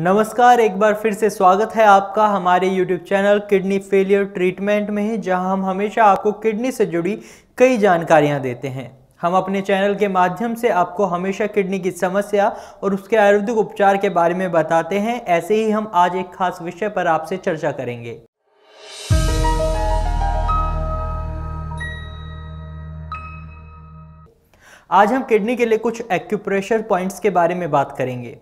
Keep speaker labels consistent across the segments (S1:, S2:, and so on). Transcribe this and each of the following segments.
S1: नमस्कार एक बार फिर से स्वागत है आपका हमारे YouTube channel kidney failure treatment में जहां हम हमेशा आपको किडनी से जुड़ी कई जानकारियां देते हैं हम अपने चैनल के माध्यम से आपको हमेशा किडनी की समस्या और उसके आयुर्वेदिक उपचार के बारे में बताते हैं ऐसे ही हम आज एक खास विषय पर आपसे चर्चा करेंगे आज हम किडनी के लिए कुछ एक्यूप्रेशर पॉइंट्स के बारे में बात करेंगे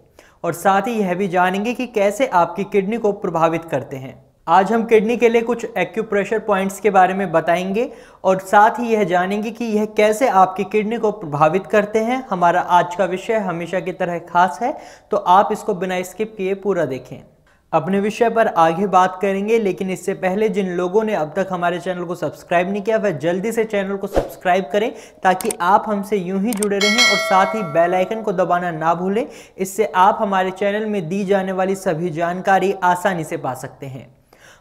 S1: और साथ ही यह भी जानेंगे कि कैसे आपकी किडनी को प्रभावित करते हैं आज हम किडनी के लिए कुछ एक्यूप्रेशर पॉइंट्स के बारे में बताएंगे और साथ ही यह जानेंगे कि यह कैसे आपकी किडनी को प्रभावित करते हैं हमारा आज का विषय हमेशा की तरह खास है तो आप इसको बिना स्किप किए पूरा देखें अपने विषय पर आगे बात करेंगे लेकिन इससे पहले जिन लोगों ने अब तक हमारे चैनल को सब्सक्राइब नहीं किया वह जल्दी से चैनल को सब्सक्राइब करें ताकि आप हमसे यूं ही जुड़े रहें और साथ ही बेल आइकन को दबाना ना भूलें इससे आप हमारे चैनल में दी जाने वाली सभी जानकारी आसानी से पा सकते हैं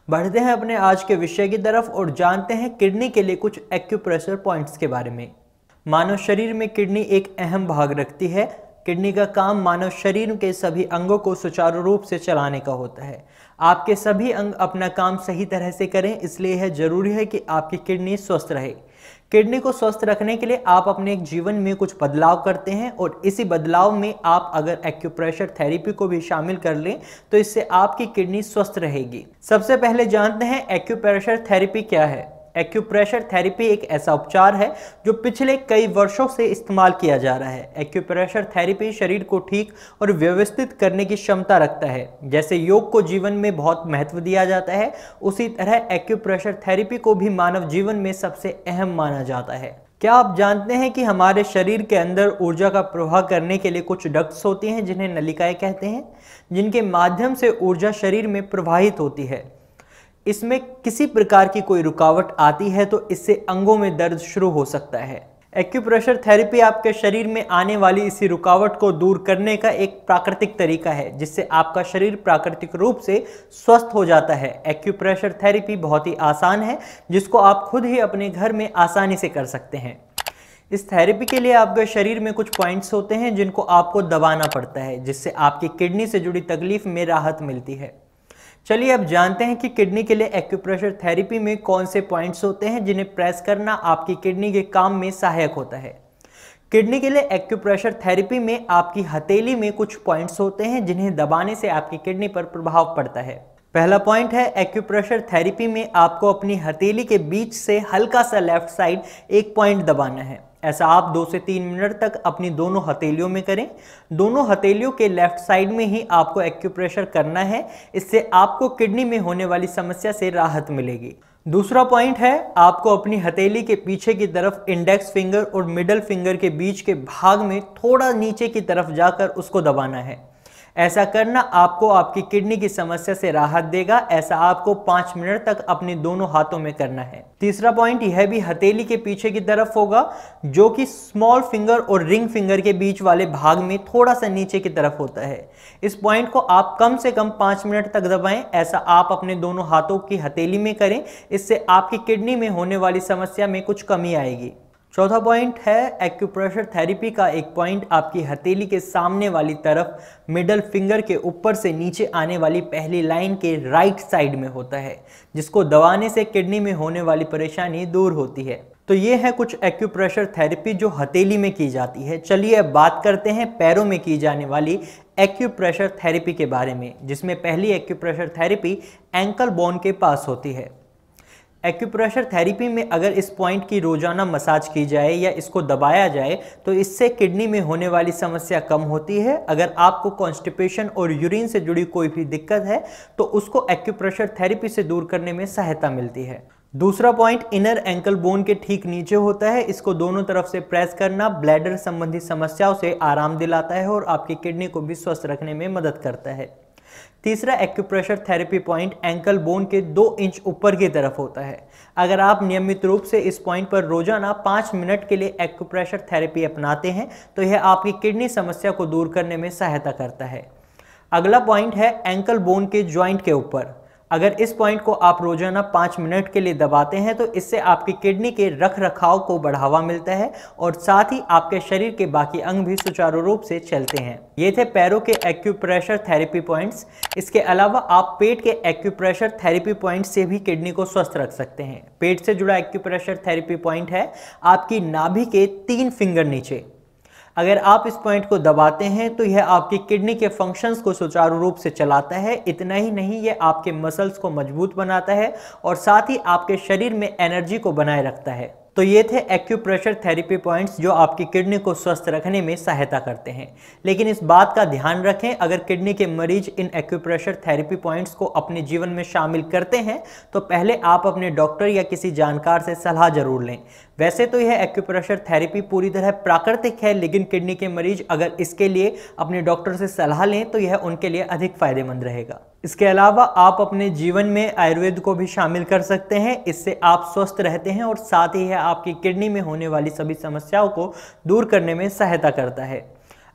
S1: बढ़ते हैं अपने आज के विषय की तरफ और जानते हैं किडनी के लिए कुछ एक्यूप्रेशर पॉइंट्स के बारे में मानव शरीर में किडनी एक अहम भाग रखती है किडनी का काम मानव शरीर के सभी अंगों को सुचारू रूप से चलाने का होता है आपके सभी अंग अपना काम सही तरह से करें इसलिए यह जरूरी है कि आपकी किडनी स्वस्थ रहे किडनी को स्वस्थ रखने के लिए आप अपने जीवन में कुछ बदलाव करते हैं और इसी बदलाव में आप अगर एक्यूप्रेशर थेरेपी को भी शामिल कर लें तो इससे आपकी किडनी स्वस्थ रहेगी सबसे पहले जानते हैं एक्यूप्रेशर थेरेपी क्या है एक्यूप्रेशर थेरेपी एक ऐसा उपचार है जो पिछले कई वर्षों से इस्तेमाल किया जा रहा है एक्यूप्रेशर थेरेपी शरीर को ठीक और व्यवस्थित करने की क्षमता रखता है जैसे योग को जीवन में बहुत महत्व दिया जाता है उसी तरह एक्यूप्रेशर थेरेपी को भी मानव जीवन में सबसे अहम माना जाता है क्या आप जानते हैं कि हमारे शरीर के अंदर ऊर्जा का प्रवाह करने के लिए कुछ डक्ट्स होती हैं जिन्हें नलिकाएं कहते हैं जिनके माध्यम से ऊर्जा शरीर में प्रवाहित होती है इसमें किसी प्रकार की कोई रुकावट आती है तो इससे अंगों में दर्द शुरू हो सकता है एक्यूप्रेशर थेरेपी आपके शरीर में आने वाली इसी रुकावट को दूर करने का एक प्राकृतिक तरीका है जिससे आपका शरीर प्राकृतिक रूप से स्वस्थ हो जाता है एक्यूप्रेशर थेरेपी बहुत ही आसान है जिसको आप खुद ही अपने घर में आसानी से कर सकते हैं इस थेरेपी के लिए आपके शरीर में कुछ पॉइंट्स होते हैं जिनको आपको दबाना पड़ता है जिससे आपकी किडनी से जुड़ी तकलीफ में राहत मिलती है चलिए अब जानते हैं कि किडनी के लिए एक्यूप्रेशर थेरेपी में कौन से पॉइंट्स होते हैं जिन्हें प्रेस करना आपकी किडनी के काम में सहायक होता है किडनी के लिए एक्यूप्रेशर थेरेपी में आपकी हथेली में कुछ पॉइंट्स होते हैं जिन्हें दबाने से आपकी किडनी पर प्रभाव पड़ता है पहला पॉइंट है एक्यूप्रेशर थेरेपी में आपको अपनी हथेली के बीच से हल्का सा लेफ्ट साइड एक पॉइंट दबाना है ऐसा आप दो से तीन मिनट तक अपनी दोनों हथेलियों में करें दोनों हथेलियों के लेफ्ट साइड में ही आपको एक्यूप्रेशर करना है इससे आपको किडनी में होने वाली समस्या से राहत मिलेगी दूसरा पॉइंट है आपको अपनी हथेली के पीछे की तरफ इंडेक्स फिंगर और मिडल फिंगर के बीच के भाग में थोड़ा नीचे की तरफ जाकर उसको दबाना है ऐसा करना आपको आपकी किडनी की समस्या से राहत देगा ऐसा आपको पांच मिनट तक अपने दोनों हाथों में करना है तीसरा पॉइंट यह भी हथेली के पीछे की तरफ होगा जो कि स्मॉल फिंगर और रिंग फिंगर के बीच वाले भाग में थोड़ा सा नीचे की तरफ होता है इस पॉइंट को आप कम से कम पांच मिनट तक दबाएं ऐसा आप अपने दोनों हाथों की हथेली में करें इससे आपकी किडनी में होने वाली समस्या में कुछ कमी आएगी चौथा पॉइंट है एक्यूप्रेशर थेरेपी का एक पॉइंट आपकी हथेली के सामने वाली तरफ मिडल फिंगर के ऊपर से नीचे आने वाली पहली लाइन के राइट साइड में होता है जिसको दबाने से किडनी में होने वाली परेशानी दूर होती है तो ये है कुछ एक्यूप्रेशर थेरेपी जो हथेली में की जाती है चलिए अब बात करते हैं पैरों में की जाने वाली एक्यूप्रेशर थेरेपी के बारे में जिसमें पहली एक्यूप्रेशर थेरेपी एंकल बोन के पास होती है एक्यूप्रेशर थेरेपी में अगर इस पॉइंट की रोजाना मसाज की जाए या इसको दबाया जाए तो इससे किडनी में होने वाली समस्या कम होती है अगर आपको कॉन्स्टिपेशन और यूरिन से जुड़ी कोई भी दिक्कत है तो उसको एक्यूप्रेशर थेरेपी से दूर करने में सहायता मिलती है दूसरा पॉइंट इनर एंकल बोन के ठीक नीचे होता है इसको दोनों तरफ से प्रेस करना ब्लैडर संबंधी समस्याओं से आराम दिलाता है और आपकी किडनी को भी स्वस्थ रखने में मदद करता है तीसरा acupressure therapy point ankle bone के दो इंच ऊपर की तरफ होता है अगर आप नियमित रूप से इस पॉइंट पर रोजाना पाँच मिनट के लिए एक्यूप्रेशर थेरेपी अपनाते हैं तो यह आपकी किडनी समस्या को दूर करने में सहायता करता है अगला पॉइंट है एंकल बोन के ज्वाइंट के ऊपर अगर इस पॉइंट को आप रोजाना पाँच मिनट के लिए दबाते हैं तो इससे आपकी किडनी के रख रखाव को बढ़ावा मिलता है और साथ ही आपके शरीर के बाकी अंग भी सुचारू रूप से चलते हैं ये थे पैरों के एक्यूप्रेशर थेरेपी पॉइंट्स इसके अलावा आप पेट के एक्यूप्रेशर थेरेपी पॉइंट से भी किडनी को स्वस्थ रख सकते हैं पेट से जुड़ा एक्यूप्रेशर थेरेपी पॉइंट है आपकी नाभी के तीन फिंगर नीचे अगर आप इस पॉइंट को दबाते हैं तो यह आपकी किडनी के फंक्शंस को सुचारू रूप से चलाता है इतना ही नहीं यह आपके मसल्स को मजबूत बनाता है और साथ ही आपके शरीर में एनर्जी को बनाए रखता है तो ये थे एक्यूप्रेशर थेरेपी पॉइंट्स जो आपकी किडनी को स्वस्थ रखने में सहायता करते हैं लेकिन इस बात का ध्यान रखें अगर किडनी के मरीज इन एक्यूप्रेशर थेरेपी पॉइंट्स को अपने जीवन में शामिल करते हैं तो पहले आप अपने डॉक्टर या किसी जानकार से सलाह जरूर लें वैसे तो यह एक्यूप्रेशर थेरेपी पूरी तरह प्राकृतिक है लेकिन किडनी के मरीज अगर इसके लिए अपने डॉक्टर से सलाह लें तो यह उनके लिए अधिक फायदेमंद रहेगा इसके अलावा आप अपने जीवन में आयुर्वेद को भी शामिल कर सकते हैं इससे आप स्वस्थ रहते हैं और साथ ही है आपकी किडनी में होने वाली सभी समस्याओं को दूर करने में सहायता करता है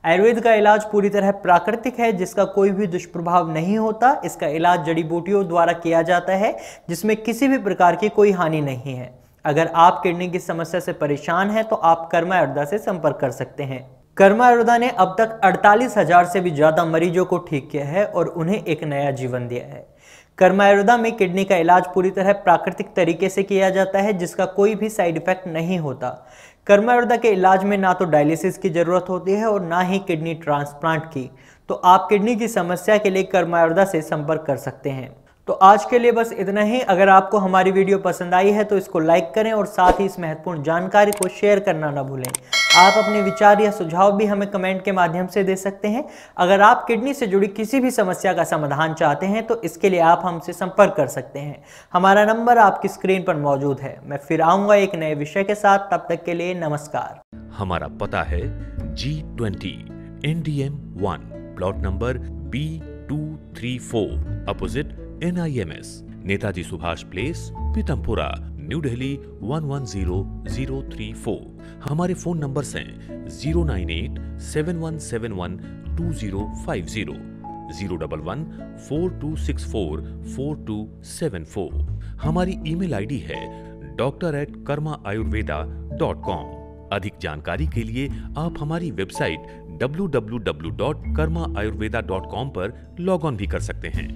S1: आयुर्वेद का इलाज पूरी तरह प्राकृतिक है जिसका कोई भी दुष्प्रभाव नहीं होता इसका इलाज जड़ी बूटियों द्वारा किया जाता है जिसमें किसी भी प्रकार की कोई हानि नहीं है अगर आप किडनी की समस्या से परेशान हैं तो आप कर्मा अर्दा से संपर्क कर सकते हैं कर्मा अरोड़ा ने अब तक अड़तालीस हजार से भी ज़्यादा मरीजों को ठीक किया है और उन्हें एक नया जीवन दिया है कर्मा अरोड़ा में किडनी का इलाज पूरी तरह प्राकृतिक तरीके से किया जाता है जिसका कोई भी साइड इफेक्ट नहीं होता कर्मा अरोड़ा के इलाज में ना तो डायलिसिस की ज़रूरत होती है और ना ही किडनी ट्रांसप्लांट की तो आप किडनी की समस्या के लिए कर्मा से संपर्क कर सकते हैं तो आज के लिए बस इतना ही अगर आपको हमारी वीडियो पसंद आई है तो इसको लाइक करें और साथ ही इस महत्वपूर्ण जानकारी को शेयर करना ना भूलें आप अपने विचार या सुझाव भी हमें कमेंट के माध्यम से दे सकते हैं अगर आप किडनी से जुड़ी किसी भी समस्या का समाधान चाहते हैं तो इसके लिए आप हमसे संपर्क कर सकते हैं हमारा नंबर आपकी स्क्रीन पर मौजूद है मैं फिर आऊंगा एक नए विषय के साथ तब तक के लिए नमस्कार हमारा पता है G twenty N D M one plot number B two three four opposite N I M S Netaji Subhash Place Pitampura New Delhi 110034 हमारे फोन नंबर्स हैं 09871712050 zero double one four two six four four two seven four हमारी email ID है doctor at Karma Ayurveda dot com अधिक जानकारी के लिए आप हमारी website W W dot dot Karma Ayurveda com पर लॉग ऑन भी कर सकते हैं